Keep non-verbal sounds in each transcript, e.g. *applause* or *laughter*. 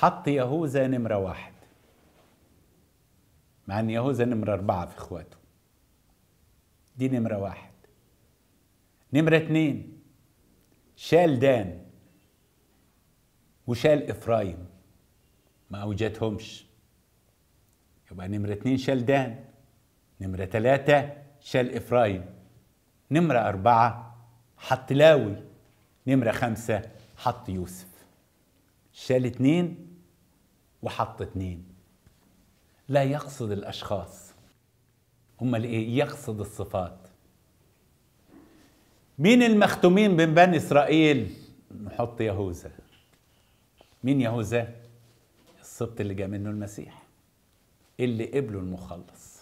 حط يهوذا نمرة واحد مع أن يهوذا نمرة أربعة في إخواته دي نمرة واحد نمرة اتنين شال دان وشال إفرايم ما أوجدهمش يبقى نمرة اتنين شال دان نمرة تلاتة شال إفرايم نمرة أربعة حط لاوي نمرة خمسة حط يوسف شال اتنين وحط اثنين لا يقصد الأشخاص هم اللي إيه؟ يقصد الصفات مين المختومين من بني إسرائيل؟ نحط يهوذا مين يهوذا؟ السبط اللي جاء منه المسيح اللي قبله المخلص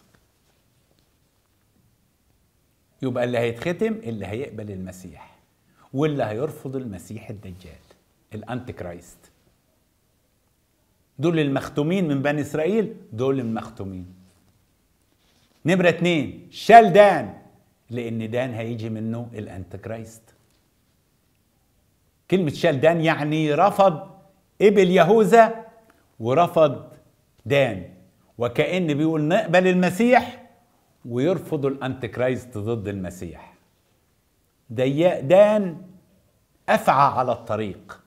يبقى اللي هيتختم اللي هيقبل المسيح واللي هيرفض المسيح الدجال الانتي كرايست دول المختومين من بني اسرائيل دول المختومين نمرة اتنين شال دان لان دان هيجي منه الانتكريست كلمة شال دان يعني رفض ابل يهوذا ورفض دان وكأن بيقول نقبل المسيح ويرفضوا الانتكريست ضد المسيح دان أفعى على الطريق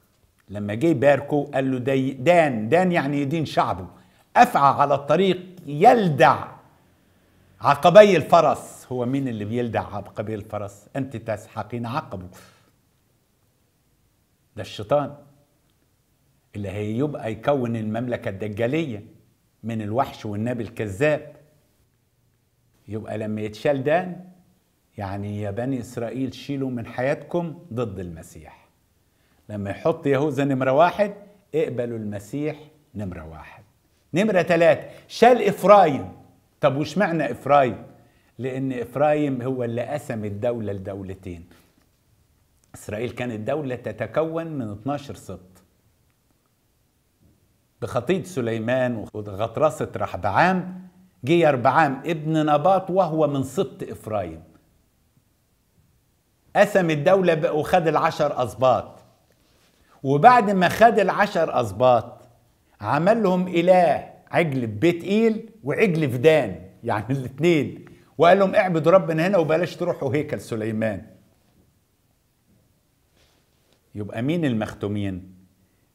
لما جه باركو قال له دي دان دان يعني يدين شعبه أفعى على الطريق يلدع عقبي الفرس هو مين اللي بيلدع عقبي الفرس أنت تسحقين عقبه ده الشيطان اللي هيبقى يكون المملكة الدجالية من الوحش والنبي الكذاب يبقى لما يتشال دان يعني يا بني إسرائيل شيلوا من حياتكم ضد المسيح لما يحط يهوذا نمرة واحد اقبلوا المسيح نمرة واحد نمرة ثلاثة شال إفرايم طب وش معنى إفرايم لأن إفرايم هو اللي قسم الدولة لدولتين إسرائيل كانت دولة تتكون من 12 سبط بخطيط سليمان وغطرسة رحبعام جي أربعام ابن نباط وهو من سبط إفرايم قسم الدولة وخد العشر أسباط وبعد ما خد العشر أصباط عمل لهم إله عجل في بيت إيل وعجل في دان يعني *laughs* الاثنين وقال لهم اعبدوا ربنا هنا وبلاش تروحوا هيكل سليمان يبقى مين المختومين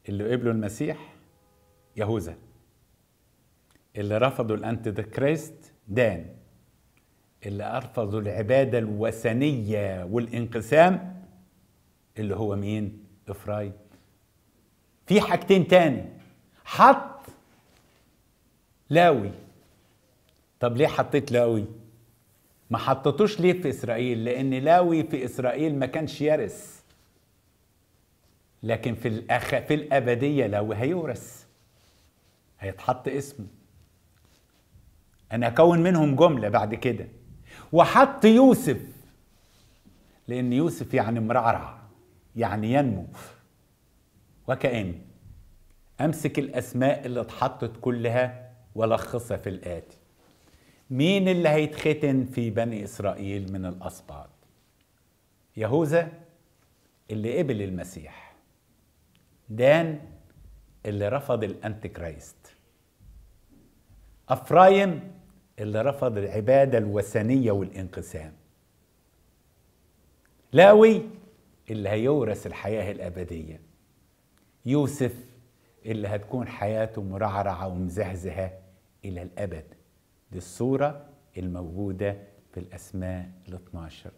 اللي قبلوا المسيح يهوذا اللي رفضوا الانتي كريست دان اللي رفضوا العباده الوثنيه والانقسام اللي هو مين افرايم في حاجتين تاني حط لاوي طب ليه حطيت لاوي ما حطتوش ليه في اسرائيل لان لاوي في اسرائيل ما كانش يرث لكن في الأخ... في الابديه لاوي هيورث هيتحط اسمه انا اكون منهم جمله بعد كده وحط يوسف لان يوسف يعني مرعرع يعني ينمو وكأن أمسك الأسماء اللي اتحطت كلها ولخصها في الآتي مين اللي هيتختن في بني إسرائيل من الأسباط يهوذا اللي قبل المسيح دان اللي رفض الأنتي أفرايم اللي رفض العبادة الوثنية والانقسام لاوي اللي هيورث الحياة الأبدية يوسف اللي هتكون حياته مرعرعة ومزهزهة إلى الأبد دي الصورة الموجودة في الأسماء ال